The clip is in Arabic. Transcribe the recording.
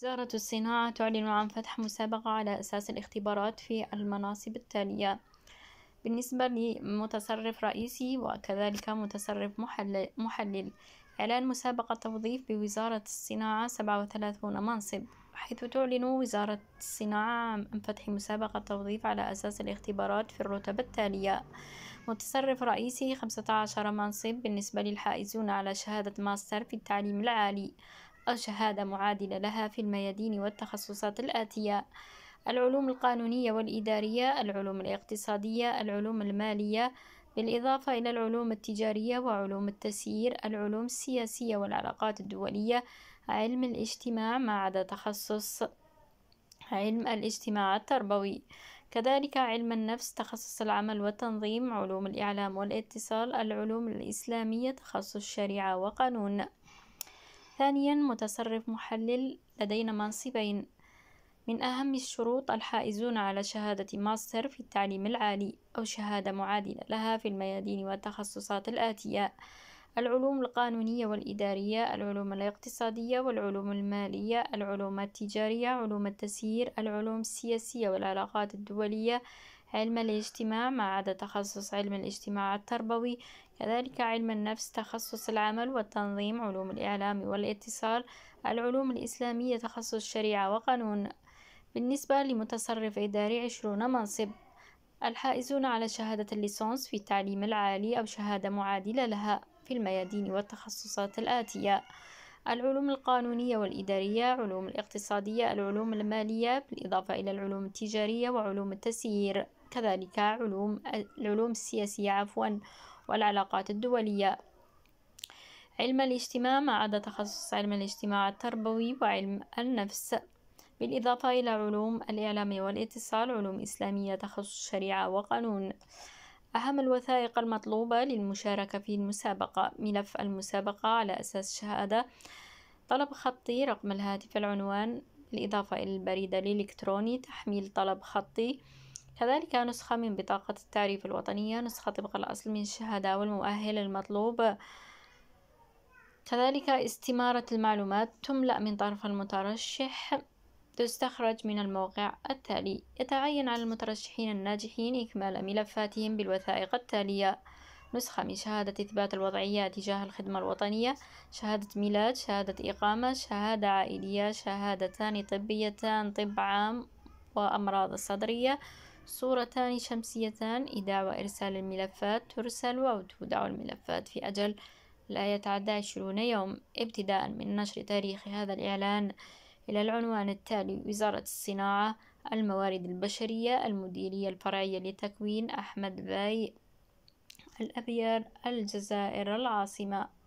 وزارة الصناعة تعلن عن فتح مسابقة على أساس الاختبارات في المناصب التالية بالنسبة لمتصرف رئيسي وكذلك متصرف محلل إعلان مسابقة توظيف بوزارة الصناعة 37 منصب حيث تعلن وزارة الصناعة عن فتح مسابقة توظيف على أساس الاختبارات في الرتب التالية متصرف رئيسي 15 منصب بالنسبة للحائزون على شهادة ماستر في التعليم العالي شهادة معادلة لها في الميادين والتخصصات الآتية العلوم القانونية والإدارية العلوم الاقتصادية العلوم المالية بالإضافة إلى العلوم التجارية وعلوم التسيير العلوم السياسية والعلاقات الدولية علم الاجتماع ما عدا تخصص علم الاجتماع التربوي كذلك علم النفس تخصص العمل والتنظيم علوم الإعلام والاتصال العلوم الإسلامية تخصص الشريعة وقانون ثانيا متصرف محلل لدينا منصبين من أهم الشروط الحائزون على شهادة ماستر في التعليم العالي أو شهادة معادلة لها في الميادين والتخصصات الآتية العلوم القانونية والإدارية العلوم الاقتصادية والعلوم المالية العلوم التجارية علوم التسيير العلوم السياسية والعلاقات الدولية علم الاجتماع ما عدا تخصص علم الاجتماع التربوي كذلك علم النفس تخصص العمل والتنظيم علوم الإعلام والاتصال العلوم الإسلامية تخصص شريعة وقانون بالنسبة لمتصرف إداري عشرون منصب الحائزون على شهادة الليسانس في التعليم العالي أو شهادة معادلة لها في الميادين والتخصصات الآتية العلوم القانونية والإدارية علوم الاقتصادية العلوم المالية بالإضافة إلى العلوم التجارية وعلوم التسيير كذلك علوم العلوم السياسية عفوا والعلاقات الدولية علم الاجتماع ما عدا تخصص علم الاجتماع التربوي وعلم النفس بالإضافة إلى علوم الإعلام والاتصال علوم إسلامية تخصص شريعة وقانون أهم الوثائق المطلوبة للمشاركة في المسابقة ملف المسابقة على أساس شهادة طلب خطي رقم الهاتف العنوان بالإضافة إلى البريد الإلكتروني تحميل طلب خطي كذلك نسخة من بطاقة التعريف الوطنية نسخة طبق الأصل من الشهادة والمؤهل المطلوب كذلك استمارة المعلومات تملأ من طرف المترشح تستخرج من الموقع التالي يتعين على المترشحين الناجحين إكمال ملفاتهم بالوثائق التالية نسخة من شهادة إثبات الوضعية تجاه الخدمة الوطنية شهادة ميلاد شهادة إقامة شهادة عائلية شهادتان طبيتان طب عام وأمراض الصدرية صورتان شمسيتان إيداع وإرسال الملفات ترسل وتودع الملفات في أجل لا يتعدى عشرون يوم ابتداء من نشر تاريخ هذا الإعلان إلى العنوان التالي وزارة الصناعة الموارد البشرية المديرية الفرعية لتكوين أحمد باي الأبيار الجزائر العاصمة